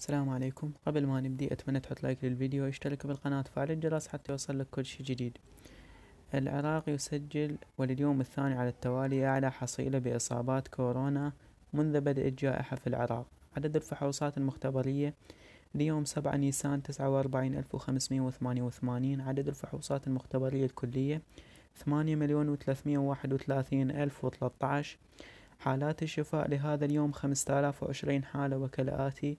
السلام عليكم قبل ما نبدي اتمنى تحط لايك للفيديو واشترك بالقناة وفعل الجرس حتى يوصل لك كل شيء جديد العراق يسجل ولليوم الثاني على التوالي اعلى حصيلة باصابات كورونا منذ بدء الجائحة في العراق عدد الفحوصات المختبرية ليوم 7 نيسان 49588 عدد الفحوصات المختبرية الكلية 8 مليون و 331 ألف و 13 حالات الشفاء لهذا اليوم 5020 حالة وكالآتي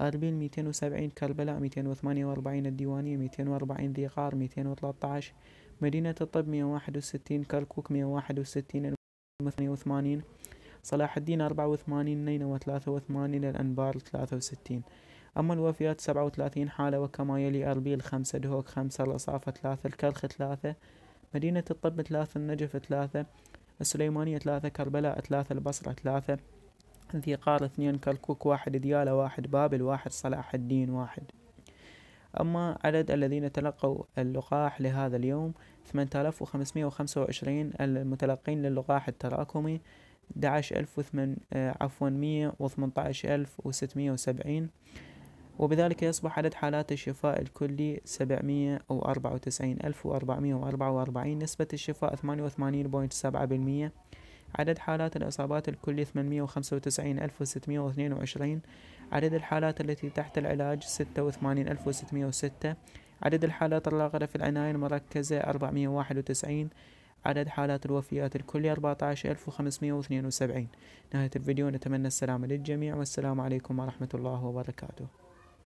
أربين ميتين وسبعين كربلاء ميتين وثمانية وأربعين الديوانية ميتين وأربعين ذيقار ميتين وثلاثة مدينة الطب مية واحد وستين كركوك مية واحد وستين ثمانية وثمانين صلاح الدين أربعة وثمانين نينوى ثلاثة وثمانين الأنبار ثلاثة وستين أما الوفيات سبعة وثلاثين حالة وكما يلي أربيل خمسة دهوك خمسة الأصافة ثلاثة الكرخ ثلاثة مدينة الطب ثلاثة النجف ثلاثة السليمانية ثلاثة كربلاء ثلاثة البصرة ثلاثة ذي قار اثنين كركوك واحد ديالة واحد بابل واحد صلاح الدين واحد أما عدد الذين تلقوا اللقاح لهذا اليوم 8525 المتلقين للقاح التراكمي 11008 آه، عفوا 118670 وبذلك يصبح عدد حالات الشفاء الكلي 794444 نسبة الشفاء 88.7% عدد حالات الإصابات الكلي 895622 عدد الحالات التي تحت العلاج 86606 عدد الحالات الراغرة في العناية المركزة 491 عدد حالات الوفيات الكلي 14572 نهاية الفيديو نتمنى السلامة للجميع والسلام عليكم ورحمة الله وبركاته